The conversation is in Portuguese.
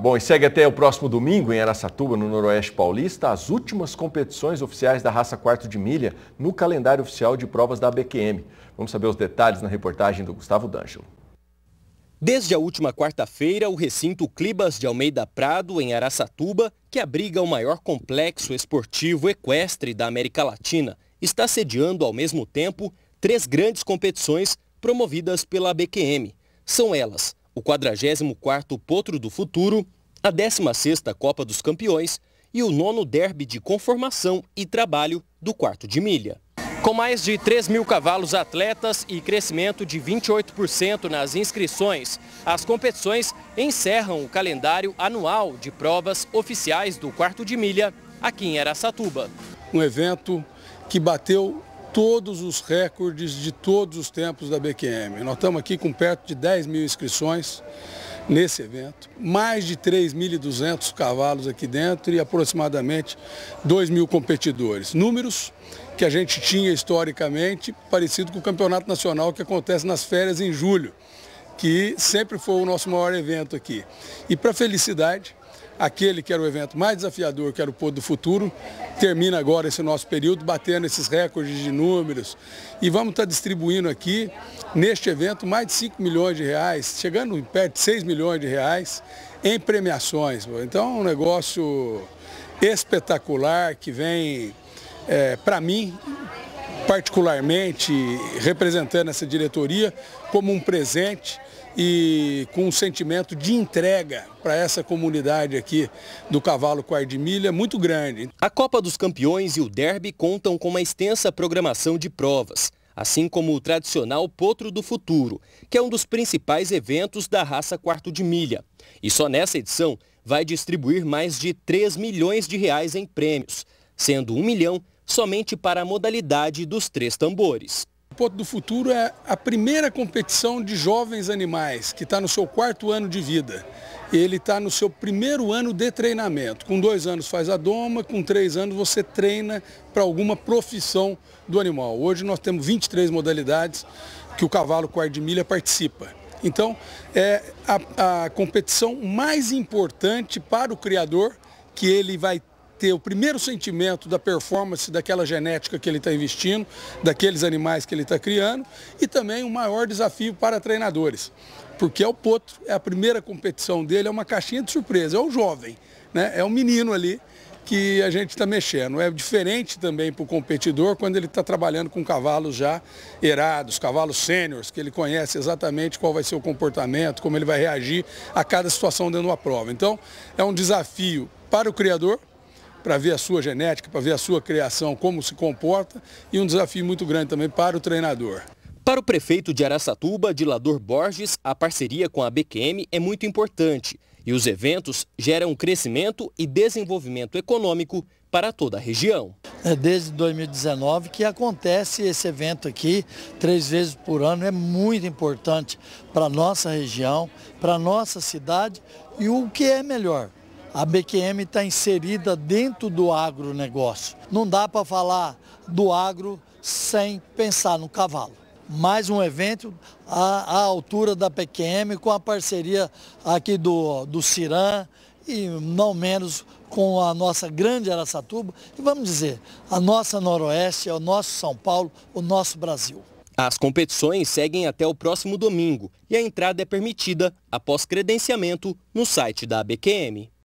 bom, e segue até o próximo domingo em Aracatuba, no Noroeste Paulista, as últimas competições oficiais da raça quarto de milha no calendário oficial de provas da ABQM. Vamos saber os detalhes na reportagem do Gustavo D'Angelo. Desde a última quarta-feira, o recinto Clibas de Almeida Prado, em Araçatuba, que abriga o maior complexo esportivo equestre da América Latina, está sediando ao mesmo tempo três grandes competições promovidas pela BQM. São elas o 44º Potro do Futuro, a 16ª Copa dos Campeões e o nono derby de conformação e trabalho do quarto de milha. Com mais de 3 mil cavalos atletas e crescimento de 28% nas inscrições, as competições encerram o calendário anual de provas oficiais do quarto de milha aqui em Aracatuba. Um evento que bateu todos os recordes de todos os tempos da BQM. Nós estamos aqui com perto de 10 mil inscrições nesse evento, mais de 3.200 cavalos aqui dentro e aproximadamente 2 mil competidores. Números que a gente tinha historicamente parecido com o Campeonato Nacional que acontece nas férias em julho que sempre foi o nosso maior evento aqui. E para felicidade, aquele que era o evento mais desafiador, que era o Pôr do Futuro, termina agora esse nosso período batendo esses recordes de números. E vamos estar tá distribuindo aqui, neste evento, mais de 5 milhões de reais, chegando perto de 6 milhões de reais em premiações. Então é um negócio espetacular que vem, é, eh, para mim, particularmente representando essa diretoria como um presente e com um sentimento de entrega para essa comunidade aqui do Cavalo Quar de Milha muito grande. A Copa dos Campeões e o Derby contam com uma extensa programação de provas, assim como o tradicional Potro do Futuro, que é um dos principais eventos da raça Quarto de Milha. E só nessa edição vai distribuir mais de 3 milhões de reais em prêmios, sendo 1 milhão somente para a modalidade dos três tambores. O Porto do Futuro é a primeira competição de jovens animais, que está no seu quarto ano de vida. Ele está no seu primeiro ano de treinamento. Com dois anos faz a doma, com três anos você treina para alguma profissão do animal. Hoje nós temos 23 modalidades que o cavalo quarto de milha participa. Então, é a, a competição mais importante para o criador que ele vai ter o primeiro sentimento da performance daquela genética que ele está investindo, daqueles animais que ele está criando e também um maior desafio para treinadores, porque é o potro, é a primeira competição dele, é uma caixinha de surpresa, é o jovem, né? é o menino ali que a gente está mexendo. É diferente também para o competidor quando ele está trabalhando com cavalos já herados, cavalos sêniores, que ele conhece exatamente qual vai ser o comportamento, como ele vai reagir a cada situação dentro da prova. Então, é um desafio para o criador, para ver a sua genética, para ver a sua criação, como se comporta e um desafio muito grande também para o treinador. Para o prefeito de Araçatuba, Dilador Borges, a parceria com a BQM é muito importante e os eventos geram crescimento e desenvolvimento econômico para toda a região. É desde 2019 que acontece esse evento aqui, três vezes por ano, é muito importante para a nossa região, para a nossa cidade e o que é melhor, a BQM está inserida dentro do agronegócio. Não dá para falar do agro sem pensar no cavalo. Mais um evento à, à altura da BQM com a parceria aqui do, do Ciran e não menos com a nossa grande Araçatuba e vamos dizer, a nossa Noroeste, é o nosso São Paulo, o nosso Brasil. As competições seguem até o próximo domingo e a entrada é permitida após credenciamento no site da BQM.